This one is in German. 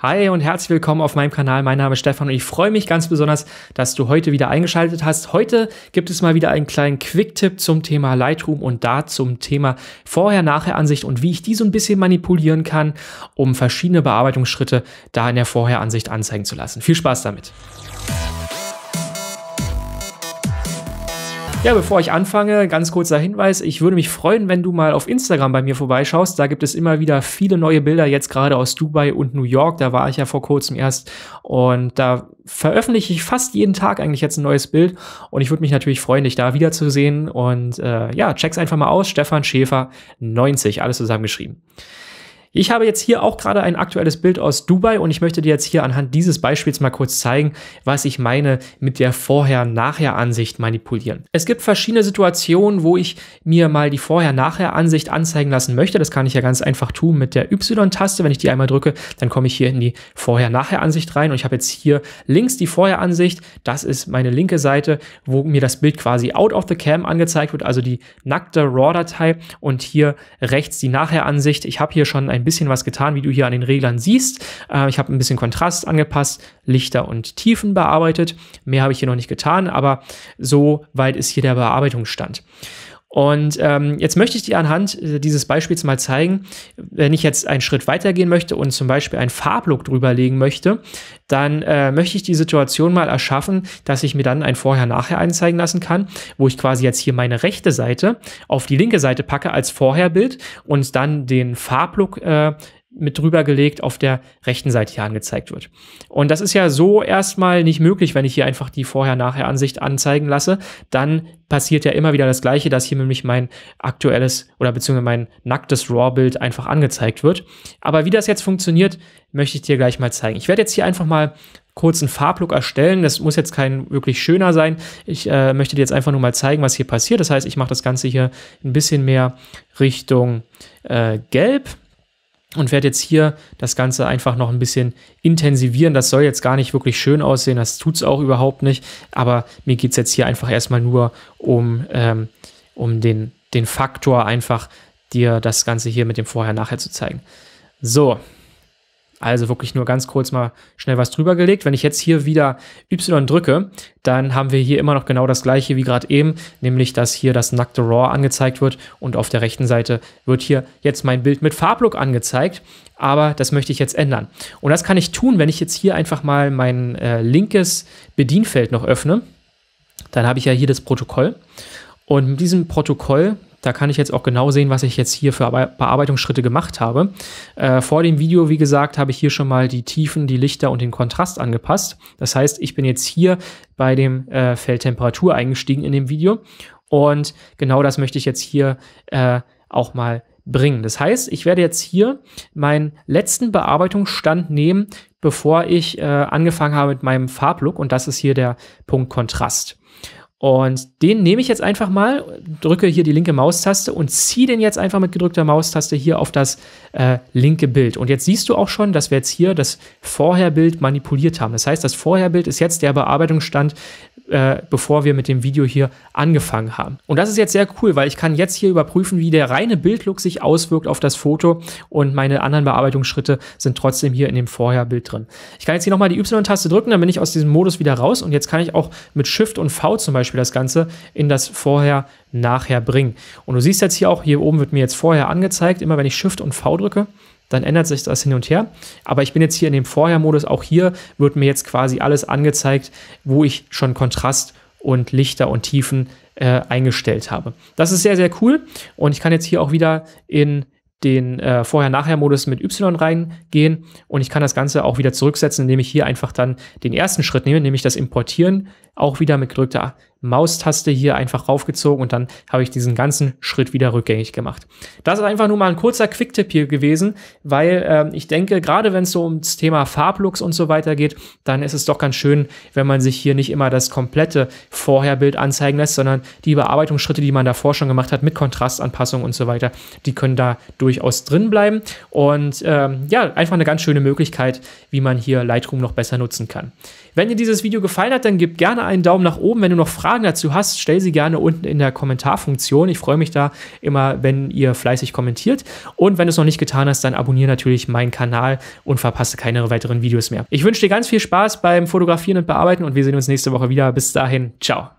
Hi und herzlich willkommen auf meinem Kanal. Mein Name ist Stefan und ich freue mich ganz besonders, dass du heute wieder eingeschaltet hast. Heute gibt es mal wieder einen kleinen Quick-Tipp zum Thema Lightroom und da zum Thema Vorher-Nachher-Ansicht und wie ich die so ein bisschen manipulieren kann, um verschiedene Bearbeitungsschritte da in der Vorher-Ansicht anzeigen zu lassen. Viel Spaß damit! Ja, bevor ich anfange, ganz kurzer Hinweis. Ich würde mich freuen, wenn du mal auf Instagram bei mir vorbeischaust. Da gibt es immer wieder viele neue Bilder, jetzt gerade aus Dubai und New York. Da war ich ja vor kurzem erst. Und da veröffentliche ich fast jeden Tag eigentlich jetzt ein neues Bild. Und ich würde mich natürlich freuen, dich da wiederzusehen. Und äh, ja, check's einfach mal aus. Stefan Schäfer 90, alles zusammengeschrieben. Ich habe jetzt hier auch gerade ein aktuelles Bild aus Dubai und ich möchte dir jetzt hier anhand dieses Beispiels mal kurz zeigen, was ich meine mit der Vorher-Nachher-Ansicht manipulieren. Es gibt verschiedene Situationen, wo ich mir mal die Vorher-Nachher-Ansicht anzeigen lassen möchte. Das kann ich ja ganz einfach tun mit der Y-Taste. Wenn ich die einmal drücke, dann komme ich hier in die Vorher-Nachher-Ansicht rein und ich habe jetzt hier links die Vorher-Ansicht. Das ist meine linke Seite, wo mir das Bild quasi out of the cam angezeigt wird, also die nackte RAW-Datei und hier rechts die Nachher-Ansicht. Ich habe hier schon ein ein bisschen was getan, wie du hier an den Reglern siehst. Äh, ich habe ein bisschen Kontrast angepasst, Lichter und Tiefen bearbeitet. Mehr habe ich hier noch nicht getan, aber so weit ist hier der Bearbeitungsstand. Und ähm, jetzt möchte ich dir anhand äh, dieses Beispiels mal zeigen, wenn ich jetzt einen Schritt weitergehen möchte und zum Beispiel einen Farblook drüberlegen möchte, dann äh, möchte ich die Situation mal erschaffen, dass ich mir dann ein Vorher-Nachher anzeigen lassen kann, wo ich quasi jetzt hier meine rechte Seite auf die linke Seite packe als Vorherbild und dann den Farblook äh, mit drüber gelegt auf der rechten Seite hier angezeigt wird. Und das ist ja so erstmal nicht möglich, wenn ich hier einfach die Vorher-Nachher-Ansicht anzeigen lasse. Dann passiert ja immer wieder das Gleiche, dass hier nämlich mein aktuelles oder beziehungsweise mein nacktes RAW-Bild einfach angezeigt wird. Aber wie das jetzt funktioniert, möchte ich dir gleich mal zeigen. Ich werde jetzt hier einfach mal kurz einen Farblook erstellen. Das muss jetzt kein wirklich schöner sein. Ich äh, möchte dir jetzt einfach nur mal zeigen, was hier passiert. Das heißt, ich mache das Ganze hier ein bisschen mehr Richtung äh, Gelb und werde jetzt hier das Ganze einfach noch ein bisschen intensivieren. Das soll jetzt gar nicht wirklich schön aussehen, das tut es auch überhaupt nicht, aber mir geht es jetzt hier einfach erstmal nur um, ähm, um den, den Faktor, einfach dir das Ganze hier mit dem Vorher-Nachher zu zeigen. So, also wirklich nur ganz kurz mal schnell was drüber gelegt. Wenn ich jetzt hier wieder Y drücke, dann haben wir hier immer noch genau das gleiche wie gerade eben, nämlich dass hier das nackte RAW angezeigt wird und auf der rechten Seite wird hier jetzt mein Bild mit Farblook angezeigt, aber das möchte ich jetzt ändern. Und das kann ich tun, wenn ich jetzt hier einfach mal mein äh, linkes Bedienfeld noch öffne. Dann habe ich ja hier das Protokoll und mit diesem Protokoll da kann ich jetzt auch genau sehen, was ich jetzt hier für Bearbeitungsschritte gemacht habe. Äh, vor dem Video, wie gesagt, habe ich hier schon mal die Tiefen, die Lichter und den Kontrast angepasst. Das heißt, ich bin jetzt hier bei dem äh, Feld Temperatur eingestiegen in dem Video. Und genau das möchte ich jetzt hier äh, auch mal bringen. Das heißt, ich werde jetzt hier meinen letzten Bearbeitungsstand nehmen, bevor ich äh, angefangen habe mit meinem Farblook und das ist hier der Punkt Kontrast. Und den nehme ich jetzt einfach mal, drücke hier die linke Maustaste und ziehe den jetzt einfach mit gedrückter Maustaste hier auf das äh, linke Bild. Und jetzt siehst du auch schon, dass wir jetzt hier das Vorherbild manipuliert haben. Das heißt, das Vorherbild ist jetzt der Bearbeitungsstand, äh, bevor wir mit dem Video hier angefangen haben. Und das ist jetzt sehr cool, weil ich kann jetzt hier überprüfen, wie der reine Bildlook sich auswirkt auf das Foto und meine anderen Bearbeitungsschritte sind trotzdem hier in dem Vorherbild drin. Ich kann jetzt hier nochmal die Y-Taste drücken, dann bin ich aus diesem Modus wieder raus und jetzt kann ich auch mit Shift und V zum Beispiel Beispiel das Ganze in das vorher, nachher bringen. Und du siehst jetzt hier auch, hier oben wird mir jetzt vorher angezeigt, immer wenn ich Shift und V drücke, dann ändert sich das hin und her. Aber ich bin jetzt hier in dem Vorher-Modus, auch hier wird mir jetzt quasi alles angezeigt, wo ich schon Kontrast und Lichter und Tiefen äh, eingestellt habe. Das ist sehr, sehr cool und ich kann jetzt hier auch wieder in den äh, Vorher-Nachher-Modus mit Y reingehen und ich kann das Ganze auch wieder zurücksetzen, indem ich hier einfach dann den ersten Schritt nehme, nämlich das Importieren auch wieder mit gedrückter Maustaste hier einfach raufgezogen und dann habe ich diesen ganzen Schritt wieder rückgängig gemacht. Das ist einfach nur mal ein kurzer Quicktip hier gewesen, weil äh, ich denke, gerade wenn es so ums Thema Farblooks und so weiter geht, dann ist es doch ganz schön, wenn man sich hier nicht immer das komplette Vorherbild anzeigen lässt, sondern die Bearbeitungsschritte, die man davor schon gemacht hat, mit Kontrastanpassung und so weiter, die können da durchaus drin bleiben. Und ähm, ja, einfach eine ganz schöne Möglichkeit, wie man hier Lightroom noch besser nutzen kann. Wenn dir dieses Video gefallen hat, dann gib gerne einen Daumen nach oben. Wenn du noch Fragen dazu hast, stell sie gerne unten in der Kommentarfunktion. Ich freue mich da immer, wenn ihr fleißig kommentiert. Und wenn du es noch nicht getan hast, dann abonniere natürlich meinen Kanal und verpasse keine weiteren Videos mehr. Ich wünsche dir ganz viel Spaß beim Fotografieren und Bearbeiten und wir sehen uns nächste Woche wieder. Bis dahin, ciao.